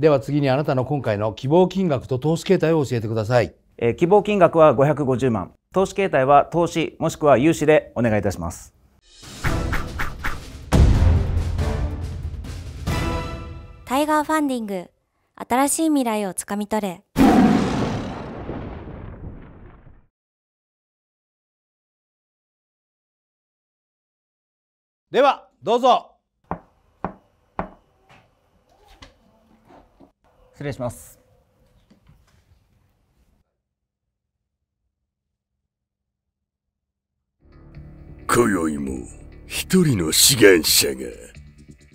では次にあなたの今回の希望金額と投資形態を教えてください。えー、希望金額は550万。投資形態は投資もしくは融資でお願いいたします。タイガーファンディング。新しい未来をつかみ取れ。では、どうぞ。失礼します。今宵も一人の志願者が己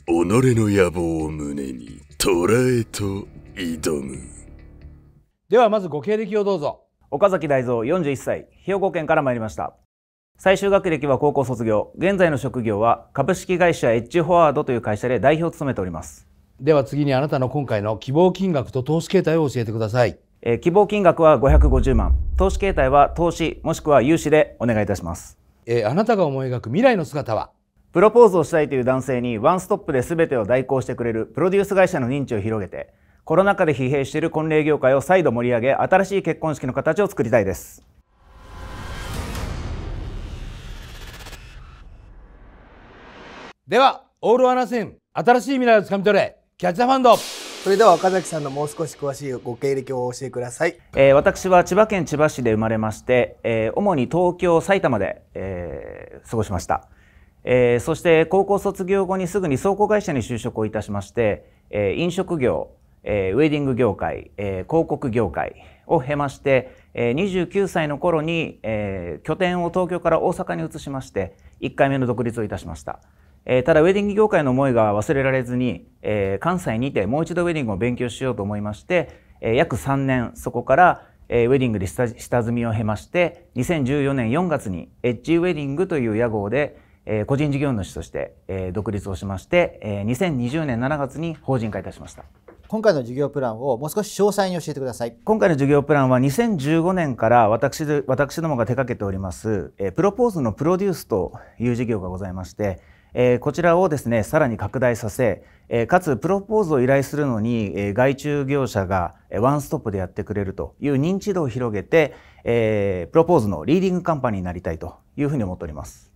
の野望を胸にらえと挑むではまずご経歴をどうぞ岡崎大蔵41歳兵庫県から参りました最終学歴は高校卒業現在の職業は株式会社エッジフォワードという会社で代表を務めておりますでは次にあなたの今回の希望金額と投資形態を教えてください。えー、希望金額は550万。投資形態は投資もしくは融資でお願いいたします。えー、あなたが思い描く未来の姿はプロポーズをしたいという男性にワンストップで全てを代行してくれるプロデュース会社の認知を広げて、コロナ禍で疲弊している婚礼業界を再度盛り上げ、新しい結婚式の形を作りたいです。では、オールアナ戦、新しい未来をつかみ取れキャッチザファンドそれでは岡崎さんのもう少し詳しいご経歴を教えください、えー、私は千葉県千葉市で生まれまして、えー、主に東京埼玉で、えー、過ごしました、えー、そして高校卒業後にすぐに倉庫会社に就職をいたしまして、えー、飲食業、えー、ウェディング業界、えー、広告業界を経まして、えー、29歳の頃に、えー、拠点を東京から大阪に移しまして1回目の独立をいたしましたえー、ただウェディング業界の思いが忘れられずに、えー、関西にてもう一度ウェディングを勉強しようと思いまして、えー、約3年そこから、えー、ウェディングで下積みを経まして2014年4月にエッジウェディングという屋号で、えー、個人事業主として、えー、独立をしまして、えー、2020年7月に法人化いたしました。今回の事業プランをもう少し詳細に教えてください今回の事業プランは2015年から私私どもが手掛けておりますえプロポーズのプロデュースという事業がございましてえこちらをですねさらに拡大させ、えかつプロポーズを依頼するのに、え外注業者がワンストップでやってくれるという認知度を広げて、えプロポーズのリーディングカンパニーになりたいというふうに思っております。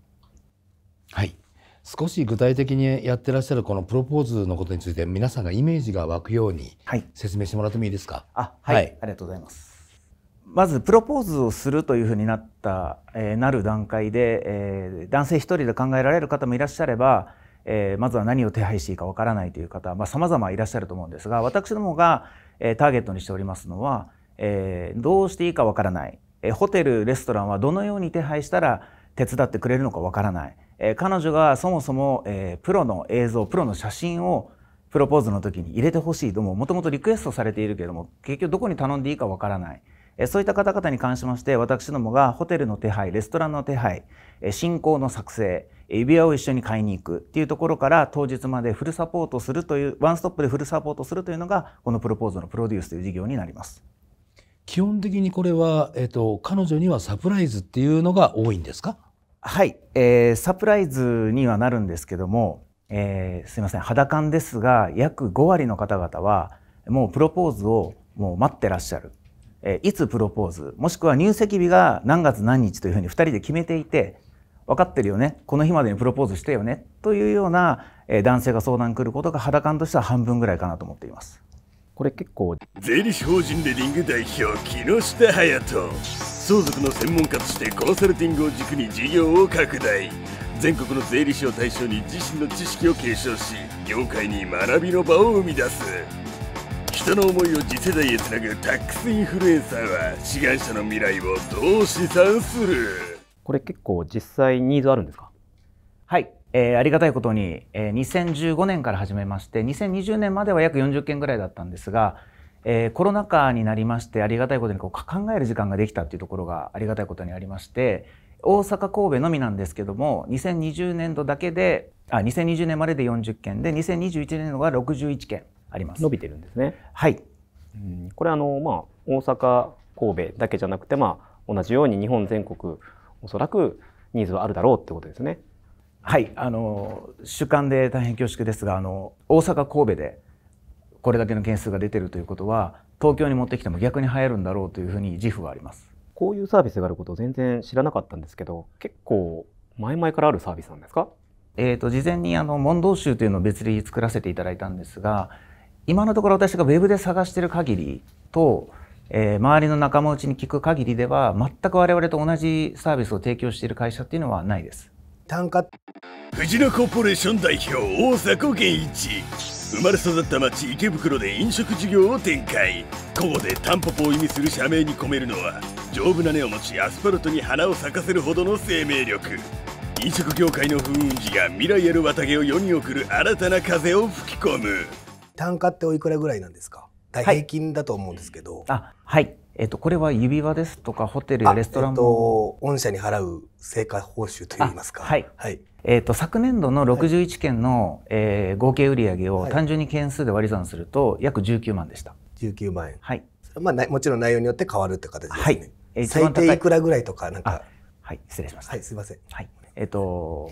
はい少し具体的にやってらっしゃるこのプロポーズのことについて皆さんがイメージが湧くように説明してもらってもいいですか。はい、あ、はい、はい、ありがとうございます。まずプロポーズをするというふうになった、えー、なる段階で、えー、男性一人で考えられる方もいらっしゃれば、えー、まずは何を手配していいかわからないという方まあ、様々いらっしゃると思うんですが私どもが、えターゲットにしておりますのは、えどうしていいかわからない、えホテルレストランはどのように手配したら手伝ってくれるのかわからない、え彼女がそもそも、えプロの映像プロの写真をプロポーズの時に入れてほしいとももともとリクエストされているけれども結局どこに頼んでいいかわからない。そういった方々に関しまして私どもがホテルの手配レストランの手配進行の作成指輪を一緒に買いに行くっていうところから当日までフルサポートするというワンストップでフルサポートするというのがこのプロポーズのプロデュースという事業になります。基本的にこれは、えっと、彼女にはサプライズっていうのが多いんですかはい、えー、サプライズにはなるんですけども、えー、すいません肌感ですが約5割の方々はもうプロポーズをもう待ってらっしゃるえいつプロポーズもしくは入籍日が何月何日というふうに2人で決めていて分かってるよねこの日までにプロポーズしてよねというような、え男性が相談来ることが肌感としては半分ぐらいかなと思っています。これ結構税理士法人レディング代表木下隼人相続の専門家としてコンサルティングを軸に事業を拡大全国の税理士を対象に自身の知識を継承し業界に学びの場を生み出す人の思いを次世代へつなぐタックスインフルエンサーは志願者の未来をどう試算するこれ結構実際ニーズあるんですかはい、えー、ありがたいことに、えー、2015年から始めまして2020年までは約40件ぐらいだったんですが、えー、コロナ禍になりましてありがたいことにこう考える時間ができたっていうところがありがたいことにありまして大阪神戸のみなんですけども2020年度だけであ2020年までで40件で2021年度が61件あります。伸びてるんですね。はい。うん、これあのまあ大阪、神戸だけじゃなくてまあ同じように日本全国おそらくニーズはあるだろうってことですね。はい、あの主観で大変恐縮ですが、あの大阪、神戸でこれだけの件数が出てるということは、東京に持ってきても逆に流行るんだろうというふうに自負はあります。こういうサービスがあることを全然知らなかったんですけど、結構前々からあるサービスなんですか？えーと、と事前にあの問答集というのを別に作らせていただいたんですが今のところ私が web で探してる限りと、えー、周りの仲間内に聞く限りでは全く我々と同じサービスを提供している会社っていうのはないです単価藤野コーポレーション代表大迫源一生まれ育った町池袋で飲食事業を展開ここでタンポポを意味する社名に込めるのは丈夫な根を持ちアスファルトに花を咲かせるほどの生命力飲食業界の風雲児が未来ある綿毛を世に送る新たな風を吹き込む単価っておいくらぐらいなんですか平均だと思うんですけど、はい、あはいえっと、これは指輪ですとかホテルやレストランも、えっと、御社に払う成果報酬といいますかはい、はいえっと、昨年度の61件の、はい、えー、合計売上を単純に件数で割り算すると約19万でした、はい、19万円はいまあ、もちろん内容によって変わるって形ですね、はい、えー、最低いくらぐらいとかなんかはい失礼しましたはいすいませんはいえっと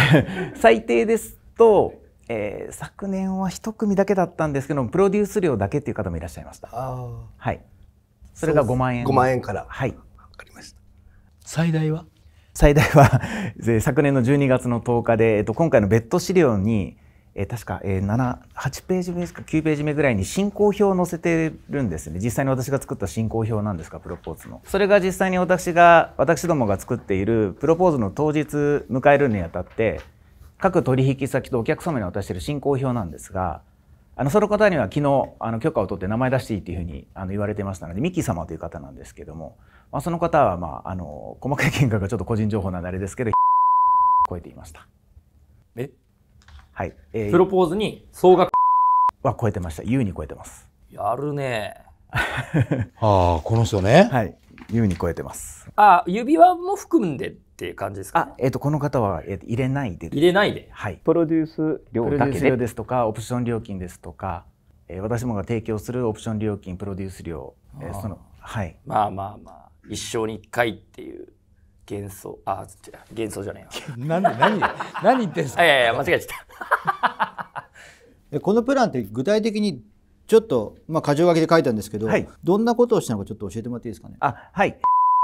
最低ですとえー、昨年は1組だけだったんですけどプロデュース料だけっていう方もいらっしゃいましたはいそれが5万円5万円からはい分かりました最大は最大は 昨年の12月の10日で、えっと、今回の別途資料に、えー、確か、えー、8ページ目ですか9ページ目ぐらいに進行表を載せてるんですね実際に私が作った進行表なんですかプロポーズのそれが実際に私が私どもが作っているプロポーズの当日迎えるにあたって各取引先とお客様に渡している進行表なんですがあのその方には昨日あの許可を取って名前出していいっていうふうにあの言われてましたのでミキ様という方なんですけども、まあ、その方は、まあ、あの細かい見解がちょっと個人情報なんであれですけど超えていました。えはい、えー、プロポーズに総額は超えてました優に超えてますやるね ああこの人ねはい優に超えてますあ指輪も含んでっていう感じですか、ね、あ、えっ、ー、と、この方は、え入れないで入れないで。はい。プロデュース料だけで。ですとか、オプション料金ですとか、えー、私もが提供するオプション料金、プロデュース料、えー、その、はい。まあまあまあ、一生に一回っていう。幻想あ幻想じゃ ないわ何何何言ってんすかいやいや間違えちゃった このプランって具体的にちょっと、まあ、箇条書きで書いたんですけど、はい、どんなことをしたのかちょっと教えてもらっていいですかねあはい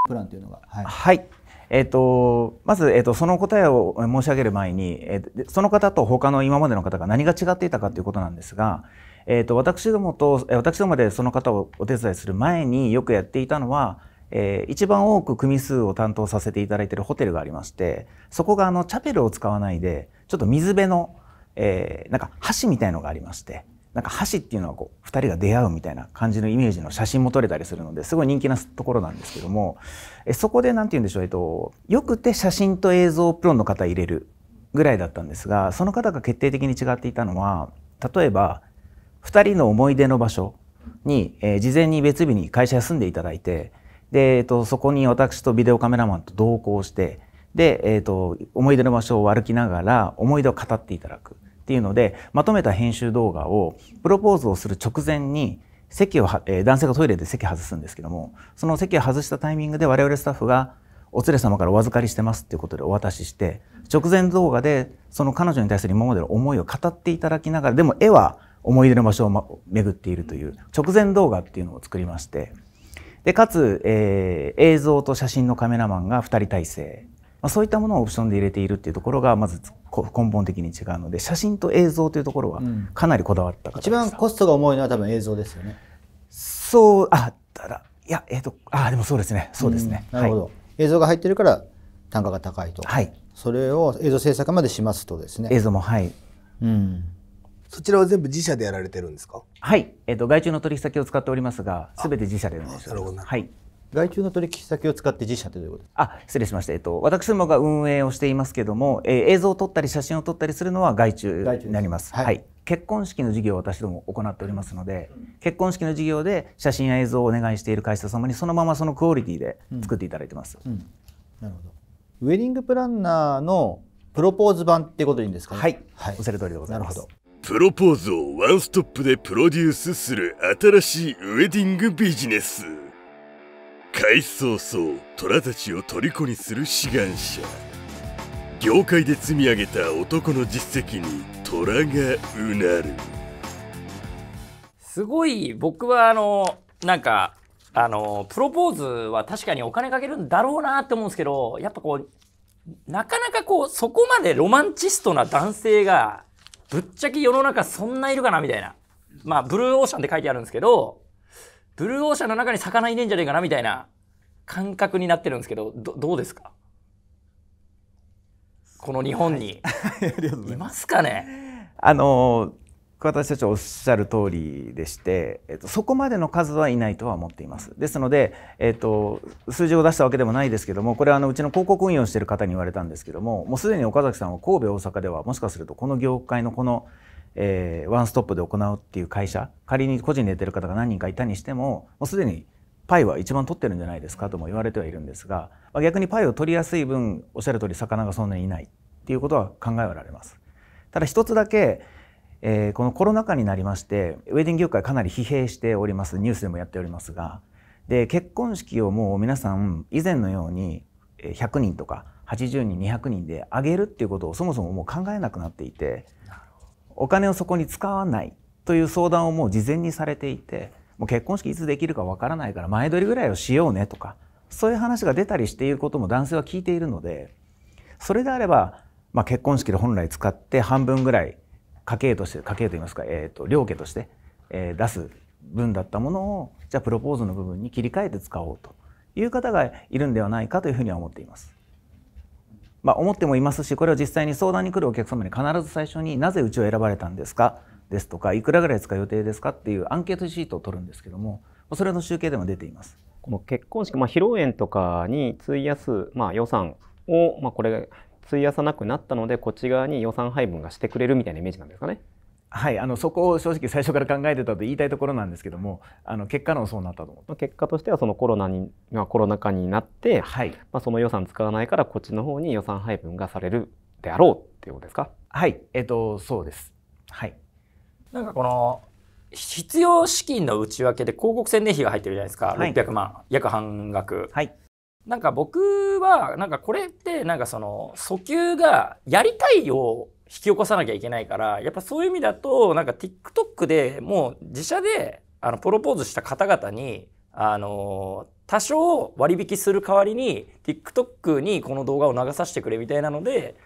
プランというのが。はい、はいえーと、まず、えーと、その答えを申し上げる前に、えー、その方と他の今までの方が何が違っていたかということなんですが、えーと、と私どもと私どもでその方をお手伝いする前によくやっていたのは、えー、一番多く組数を担当させていただいているホテルがありましてそこがあのチャペルを使わないでちょっと水辺の、えー、なんか橋みたいのがありましてなんか箸っていうのはこう2人が出会うみたいな感じのイメージの写真も撮れたりするのですごい人気なところなんですけどもえそこで何て言うんでしょう、えっと、よくて写真と映像をプロの方入れるぐらいだったんですがその方が決定的に違っていたのは例えば2人の思い出の場所に、えー、事前に別日に会社休んでいただいてで、えっと、そこに私とビデオカメラマンと同行してで、えっと、思い出の場所を歩きながら思い出を語っていただく。っていうのでまとめた編集動画をプロポーズをする直前に席を、え男性がトイレで席外すんですけどもその席を外したタイミングで我々スタッフがお連れ様からお預かりしてますっていうことでお渡しして直前動画でその彼女に対する今までの思いを語っていただきながらでも絵は思い出の場所を巡っているという直前動画っていうのを作りましてでかつ、えー、映像と写真のカメラマンが2人体制まあ、そういったものをオプションで入れているっていうところがまず根本的に違うので写真と映像というところはかなりこだわった方で、うん、一番コストが重いのは多分映像ですよね。そうあただいやえっ、ー、とあでもそうですねそうですね。うん、なるほど、はい、映像が入ってるから単価が高いと。はい。それを映像制作までしますとですね。映像もはい。うん。そちらは全部自社でやられてるんですか。はい、えっ、ー、と外注の取引先を使っておりますが、すべて自社でやるんですなるほど。はい。外注の取引先を使って自社ということですあ失礼しました、えっと、私どもが運営をしていますけども、えー、映像を撮ったり写真を撮ったりするのは外注になります。すはい、はい結婚式の事業を私ども行っておりますので結婚式の事業で写真や映像をお願いしている会社様にそのままそのクオリティで作っていただいてます、うんうん、なるほどウェディングプランナーのプロポーズ版ってことでいいんですか、ね、はい、はい、おっしゃる通りでございますプロポーズをワンストップでプロデュースする新しいウェディングビジネス開早々虎たちを虜にする志願者業界で積み上げた男の実績に虎がうなるすごい僕はあのなんかあのプロポーズは確かにお金かけるんだろうなって思うんですけどやっぱこうなかなかこうそこまでロマンチストな男性がぶっちゃけ世の中そんないるかなみたいなまあブルーオーシャンって書いてあるんですけどブルーオーシャンの中に魚いねえんじゃねえかなみたいな感覚になってるんですけどどうですかこの日本に、はい、いますかねあの私たち長おっしゃる通りでして、えっと、そこまでの数はいないとは思っていますですので、えっと、数字を出したわけでもないですけどもこれはあのうちの広告運用してる方に言われたんですけどももうすでに岡崎さんは神戸大阪ではもしかするとこの業界のこのえー、ワンストップで行うっていう会社仮に個人でやってる方が何人かいたにしてももうすでにパイは一番取ってるんじゃないですかとも言われてはいるんですが逆にパイを取りやすい分おっしゃる通り魚がそんなにいないっていうことは考えられます。ただ一つだけえー、このコロナ禍になりましてウェディング業界かなり疲弊しておりますニュースでもやっておりますがで結婚式をもう皆さん以前のように100人とか80人200人で上げるっていうことをそもそももう考えなくなっていてお金をそこに使わないという相談をもう事前にされていてもう結婚式いつできるかわからないから前取りぐらいをしようねとかそういう話が出たりしていることも男性は聞いているのでそれであれば、まあ、結婚式で本来使って半分ぐらい家計として家計といいますか、えーと、両家として、え出す分だったものをじゃあプロポーズの部分に切り替えて使おうという方がいるんではないかというふうには思っています。まあ、思ってもいますしこれを実際に相談に来るお客様に必ず最初になぜうちを選ばれたんですかですとかいくらぐらい使う予定ですかっていうアンケートシートを取るんですけどもそれの集計でも出ています。この結婚式、まあ、披露宴とかに費やす、まあ、予算を、まあ、これ費やさなくなったのでこっち側に予算配分がしてくれるみたいなイメージなんですかね。はい、あのそこを正直最初から考えてたと言いたいところなんですけどもあの結果論そうなったと思結果としてはそのコロナに、まあ、コロナ禍になって、はいまあ、その予算使わないからこっちの方に予算配分がされるであろうっていうことですかはいえっ、とそうですはいなんかこの必要資金の内訳で広告宣伝費が入ってるじゃないですか、はい、600万約半額はいなんか僕はなんかこれってなんかその訴求がやりたいよう引き起こさなきゃいけないからやっぱそういう意味だとなんか TikTok でもう自社であのプロポーズした方々にあの多少割引する代わりに TikTok にこの動画を流させてくれみたいなので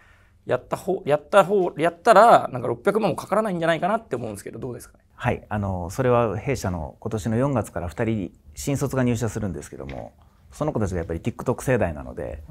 やった方やった方やったらなんか600万もかからないんじゃないかなって思うんですけどどうですかねはいあのそれは弊社の今年の4月から2人新卒が入社するんですけどもその子たちがやっぱり TikTok 世代なので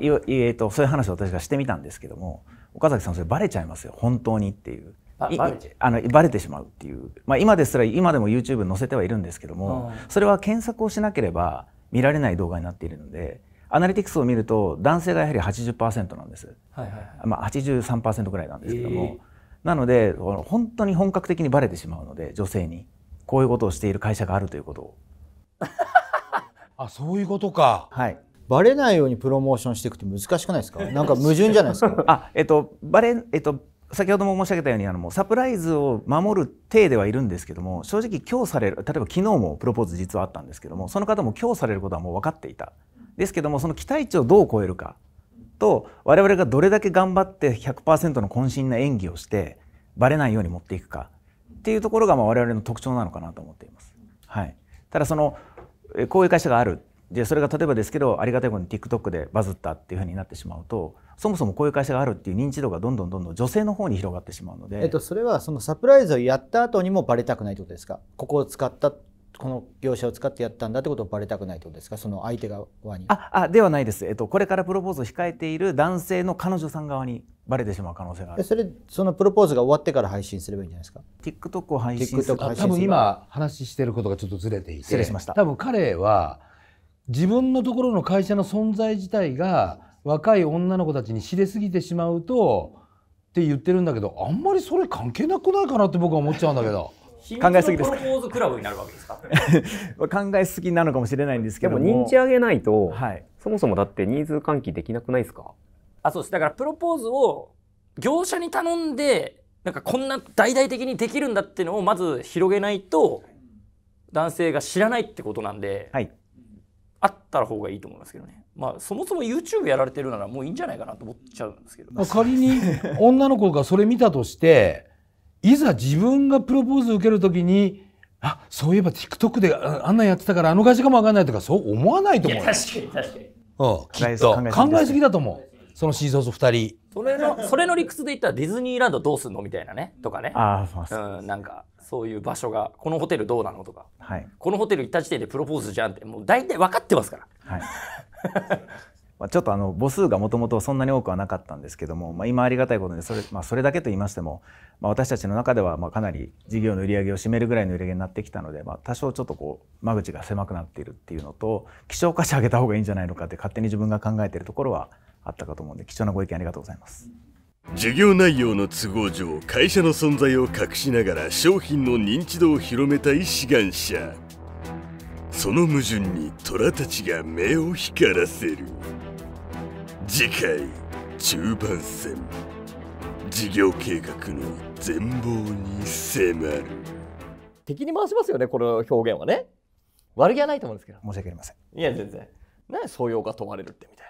いえと、とそういう話を私がしてみたんですけども岡崎さんそれバレちゃいますよ本当にっていうバレあのバレてしまうっていう、まあ、今ですら今でも YouTube 載せてはいるんですけども、うん、それは検索をしなければ見られない動画になっているのでアナリティクスを見ると男性がやはり80%なんです、はいはいはいまあ、83%ぐらいなんですけども、えー、なので本当に本格的にバレてしまうので女性にこういうことをしている会社があるということを。あそういうことか。はいバレないようにプロモーションしていくって難しくないですか なんか矛盾じゃないですかあ、えっと、バレ、えっと、先ほども申し上げたようにあのもうサプライズを守る体ではいるんですけども正直今日される例えば昨日もプロポーズ実はあったんですけどもその方も今日されることはもう分かっていたですけどもその期待値をどう超えるかと我々がどれだけ頑張って100%の渾身な演技をしてバレないように持っていくかっていうところがまあ我々の特徴なのかなと思っています。はい、ただそのこういう会社があるでそれが例えばですけどありがたいことに TikTok でバズったっていうふうになってしまうとそもそもこういう会社があるっていう認知度がどんどんどんどん女性の方に広がってしまうので、えっと、それはそのサプライズをやった後にもバレたくないってことですかここを使ったこの業者を使ってやったんだってことをバレたくないってことですかその相手側にああではないです、えっと、これからプロポーズを控えている男性の彼女さん側にバレてしまう可能性があるそれそのプロポーズが終わってから配信すればいいんじゃないですか TikTok を配信する信す多分今話してることがちょっとずれていて失礼しました多分彼は自分のところの会社の存在自体が若い女の子たちに知れすぎてしまうとって言ってるんだけどあんまりそれ関係なくないかなって僕は思っちゃうんだけど。考えすぎですか。プロポーズクラブになるわけですか。考えすぎなのかもしれないんですけども。でも認知上げないと、はい、そもそもだってニーズ喚起できなくないですか。あ、そうです。だからプロポーズを業者に頼んで、なんかこんな大々的にできるんだっていうのをまず広げないと、男性が知らないってことなんで。はい。あった方がいいと思いますけどね。まあそもそも YouTube やられてるならもういいんじゃないかなと思っちゃうんですけど。まあ、仮に女の子がそれ見たとして、いざ自分がプロポーズ受けるときに、あそういえば TikTok であんなやってたからあの会社かもわかんないとかそう思わないと思う。確かに確かに。うん、考えすぎだと思う。そのシーソーズ2人。それの、それの理屈で言ったらディズニーランドどうすんのみたいなね、とかね。ああ、そううん、なんか、そういう場所が、このホテルどうなのとか、はい、このホテル行った時点でプロポーズじゃんって、もう大体分かってますから。はい。まあ、ちょっとあの母数がもともとそんなに多くはなかったんですけども、まあ、今ありがたいことでそれ,、まあ、それだけと言いましても、まあ、私たちの中ではまあかなり事業の売り上げを占めるぐらいの売り上げになってきたので、まあ、多少ちょっとこう間口が狭くなっているっていうのと希少価値上げた方がいいんじゃないのかって勝手に自分が考えているところはあったかと思うんで貴重なご意見ありがとうございます事業内容の都合上会社の存在を隠しながら商品の認知度を広めたい志願者その矛盾に虎たちが目を光らせる次回中盤戦事業計画の全貌に迫る敵に回しますよねこの表現はね悪気はないと思うんですけど申し訳ありませんいや全然何創業が問われるってみたいな